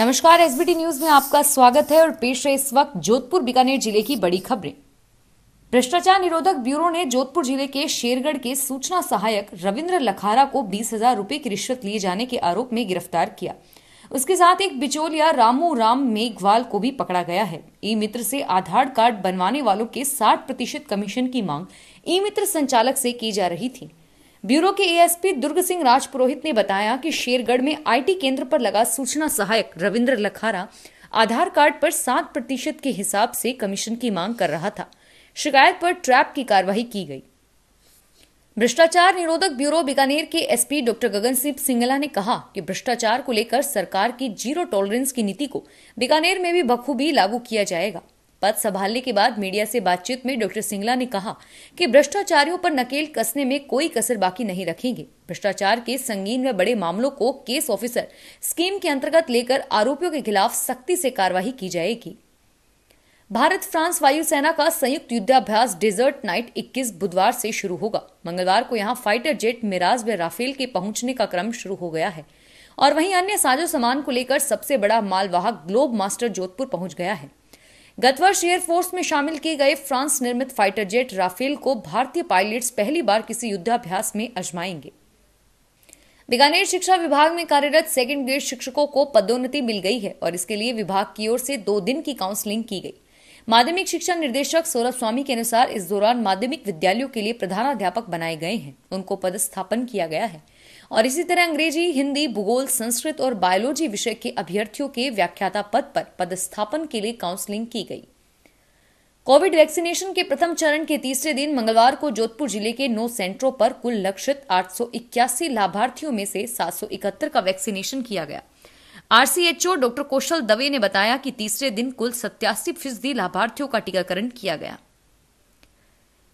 नमस्कार SBT news में आपका स्वागत है और पेश है इस वक्त जोधपुर बीकानेर जिले की बड़ी खबरें भ्रष्टाचार निरोधक ब्यूरो ने जोधपुर जिले के शेरगढ़ के सूचना सहायक रविंद्र लखारा को बीस हजार रूपए की रिश्वत लिए जाने के आरोप में गिरफ्तार किया उसके साथ एक बिचौलिया रामू राम मेघवाल को भी पकड़ा गया है ई मित्र से आधार कार्ड बनवाने वालों के 60 प्रतिशत कमीशन की मांग ई मित्र संचालक से की जा रही थी ब्यूरो के एएसपी दुर्ग सिंह राजपुरोहित ने बताया कि शेरगढ़ में आईटी केंद्र पर लगा सूचना सहायक रविंद्र लखारा आधार कार्ड पर सात प्रतिशत के हिसाब से कमीशन की मांग कर रहा था शिकायत पर ट्रैप की कार्रवाई की गई भ्रष्टाचार निरोधक ब्यूरो बीकानेर के एसपी डॉक्टर सिंह सिंगला ने कहा कि भ्रष्टाचार को लेकर सरकार की जीरो टॉलरेंस की नीति को बीकानेर में भी बखूबी लागू किया जाएगा पद संभालने के बाद मीडिया से बातचीत में डॉक्टर सिंगला ने कहा कि भ्रष्टाचारियों पर नकेल कसने में कोई कसर बाकी नहीं रखेंगे भ्रष्टाचार के संगीन व बड़े मामलों को केस ऑफिसर स्कीम के अंतर्गत लेकर आरोपियों के खिलाफ सख्ती से कार्रवाई की जाएगी भारत फ्रांस वायुसेना का संयुक्त युद्धाभ्यास डेजर्ट नाइट 21 बुधवार से शुरू होगा मंगलवार को यहां फाइटर जेट मिराज व राफेल के पहुंचने का क्रम शुरू हो गया है और वहीं अन्य साजो सामान को लेकर सबसे बड़ा मालवाहक ग्लोब मास्टर जोधपुर पहुंच गया है गत वर्ष एयरफोर्स में शामिल किए गए फ्रांस निर्मित फाइटर जेट राफेल को भारतीय पायलट्स पहली बार किसी युद्धाभ्यास में अजमाएंगे बीकानेर शिक्षा विभाग में कार्यरत सेकेंड ग्रेड शिक्षकों को पदोन्नति मिल गई है और इसके लिए विभाग की ओर से दो दिन की काउंसलिंग की गई माध्यमिक शिक्षा निर्देशक सौरभ स्वामी के अनुसार इस दौरान माध्यमिक विद्यालयों के लिए प्रधानाध्यापक बनाए गए हैं उनको पदस्थापन किया गया है और इसी तरह अंग्रेजी हिंदी भूगोल संस्कृत और बायोलॉजी विषय के अभ्यर्थियों के व्याख्याता पद पर पदस्थापन के लिए काउंसलिंग की गई कोविड वैक्सीनेशन के प्रथम चरण के तीसरे दिन मंगलवार को जोधपुर जिले के नौ सेंटरों पर कुल लक्षित आठ लाभार्थियों में से सात का वैक्सीनेशन किया गया आरसीएचओ डॉक्टर कौशल दवे ने बताया कि तीसरे दिन कुल सत्यासी फीसदी लाभार्थियों का टीकाकरण किया गया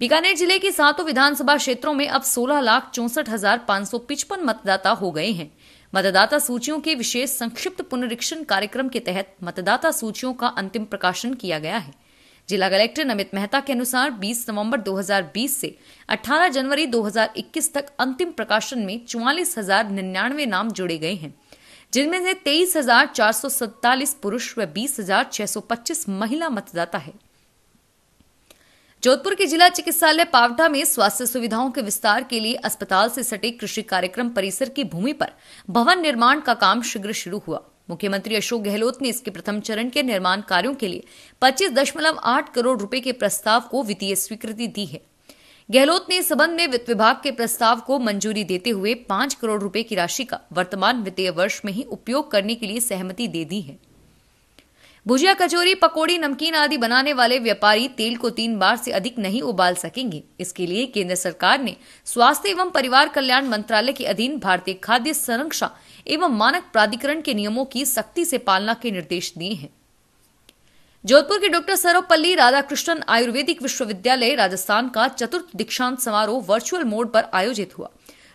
बीकानेर जिले के सातों विधानसभा क्षेत्रों में अब सोलह लाख चौसठ हजार पांच सौ पिचपन मतदाता हो गए हैं मतदाता सूचियों के विशेष संक्षिप्त पुनरीक्षण कार्यक्रम के तहत मतदाता सूचियों का अंतिम प्रकाशन किया गया है जिला कलेक्टर नमित मेहता के अनुसार 20 नवंबर 2020 से 18 जनवरी 2021 तक अंतिम प्रकाशन में चौवालीस हजार निन्यानवे नाम जुड़े गए हैं जिनमें से तेईस हजार चार सौ सैतालीस पुरुष व बीस हजार छह सौ पच्चीस महिला मतदाता है जोधपुर के जिला चिकित्सालय पावटा में स्वास्थ्य सुविधाओं के विस्तार के लिए अस्पताल से सटे कृषि कार्यक्रम परिसर की भूमि पर भवन निर्माण का काम शीघ्र शुरू हुआ मुख्यमंत्री अशोक गहलोत ने इसके प्रथम चरण के निर्माण कार्यों के लिए 25.8 करोड़ रुपए के प्रस्ताव को वित्तीय स्वीकृति दी है गहलोत ने इस संबंध में वित्त विभाग के प्रस्ताव को मंजूरी देते हुए पांच करोड़ रुपए की राशि का वर्तमान वित्तीय वर्ष में ही उपयोग करने के लिए सहमति दे दी है भुजिया कचौरी पकौड़ी नमकीन आदि बनाने वाले व्यापारी तेल को तीन बार से अधिक नहीं उबाल सकेंगे इसके लिए केंद्र सरकार ने स्वास्थ्य एवं परिवार कल्याण मंत्रालय के अधीन भारतीय खाद्य संरक्षा एवं मानक प्राधिकरण के नियमों की सख्ती से पालना के निर्देश दिए हैं जोधपुर के डॉक्टर सर्वपल्ली राधाकृष्णन आयुर्वेदिक विश्वविद्यालय राजस्थान का चतुर्थ दीक्षांत समारोह वर्चुअल मोड पर आयोजित हुआ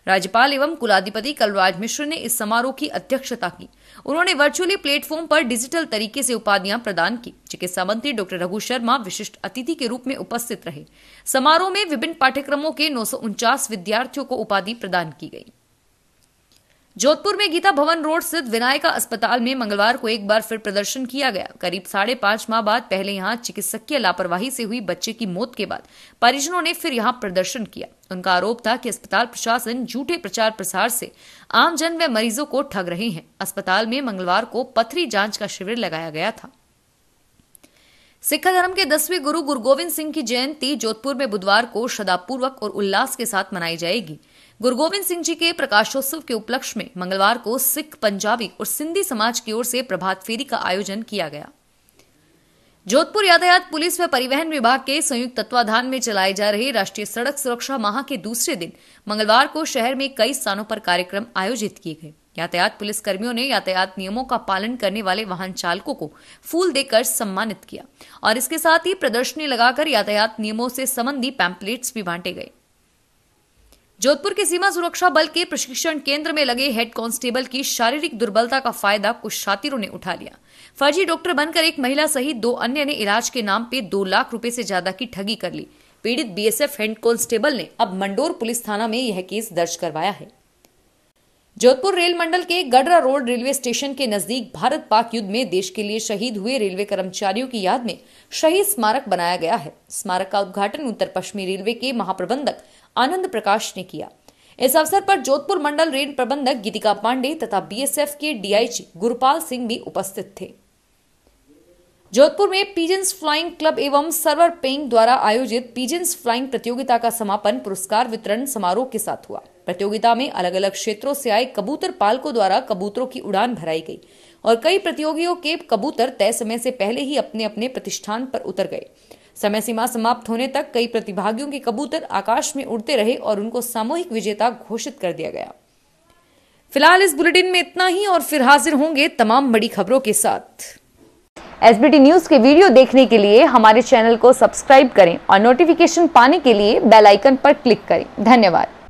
राज्यपाल एवं कुलाधिपति कलराज मिश्र ने इस समारोह की अध्यक्षता की उन्होंने वर्चुअली प्लेटफॉर्म पर डिजिटल तरीके से उपाधियां प्रदान की चिकित्सा मंत्री डॉक्टर रघु शर्मा विशिष्ट अतिथि के रूप में उपस्थित रहे समारोह में विभिन्न पाठ्यक्रमों के नौ विद्यार्थियों को उपाधि प्रदान की गयी जोधपुर में गीता भवन रोड स्थित विनायका अस्पताल में मंगलवार को एक बार फिर प्रदर्शन किया गया करीब साढ़े पांच माह बाद पहले यहां चिकित्सकीय लापरवाही से हुई बच्चे की मौत के बाद परिजनों ने फिर यहां प्रदर्शन किया उनका आरोप था कि अस्पताल प्रशासन झूठे प्रचार प्रसार से आमजन व मरीजों को ठग रहे हैं अस्पताल में मंगलवार को पथरी जांच का शिविर लगाया गया था सिख धर्म के दसवें गुरु गुरु गोविंद सिंह की जयंती जोधपुर में बुधवार को श्रद्धापूर्वक और उल्लास के साथ मनाई जाएगी गुरु गोविंद सिंह जी के प्रकाशोत्सव के उपलक्ष्य में मंगलवार को सिख पंजाबी और सिंधी समाज की ओर से प्रभात फेरी का आयोजन किया गया जोधपुर यातायात पुलिस व परिवहन विभाग के संयुक्त तत्वाधान में चलाए जा रहे राष्ट्रीय सड़क सुरक्षा माह के दूसरे दिन मंगलवार को शहर में कई स्थानों पर कार्यक्रम आयोजित किए गए यातायात पुलिस कर्मियों ने यातायात नियमों का पालन करने वाले वाहन चालकों को फूल देकर सम्मानित किया और इसके साथ ही प्रदर्शनी लगाकर यातायात नियमों से संबंधी पैम्पलेट्स भी बांटे गए जोधपुर के सीमा सुरक्षा बल के प्रशिक्षण केंद्र में लगे हेड कांस्टेबल की शारीरिक दुर्बलता का फायदा कुछ शातिरों ने उठा लिया फर्जी डॉक्टर बनकर एक महिला सहित दो अन्य ने इलाज के नाम पे दो लाख रुपए से ज्यादा की ठगी कर ली पीड़ित बीएसएफ हेड कांस्टेबल ने अब मंडोर पुलिस थाना में यह केस दर्ज करवाया है जोधपुर रेल मंडल के गडरा रोड रेलवे स्टेशन के नजदीक भारत पाक युद्ध में देश के लिए शहीद हुए रेलवे कर्मचारियों की याद में शहीद स्मारक बनाया गया है स्मारक का उद्घाटन उत्तर पश्चिमी रेलवे के महाप्रबंधक आनंद प्रकाश ने किया इस अवसर पर जोधपुर मंडल रेल प्रबंधक गीतिका पांडे तथा बीएसएफ के डीआईजी गुरपाल सिंह भी उपस्थित थे जोधपुर में पीजेंस फ्लाइंग क्लब एवं सर्वर पेंग द्वारा आयोजित पीजेंस फ्लाइंग प्रतियोगिता का समापन पुरस्कार वितरण समारोह के साथ हुआ प्रतियोगिता में अलग अलग क्षेत्रों से आए कबूतर पालकों द्वारा कबूतरों की उड़ान भराई गई और कई प्रतियोगियों के कबूतर तय समय से पहले ही अपने अपने प्रतिष्ठान पर उतर गए समय सीमा समाप्त होने तक कई प्रतिभागियों के कबूतर आकाश में उड़ते रहे और उनको सामूहिक विजेता घोषित कर दिया गया फिलहाल इस बुलेटिन में इतना ही और फिर हाजिर होंगे तमाम बड़ी खबरों के साथ एसबीटी न्यूज के वीडियो देखने के लिए हमारे चैनल को सब्सक्राइब करें और नोटिफिकेशन पाने के लिए बेल आइकन पर क्लिक करें धन्यवाद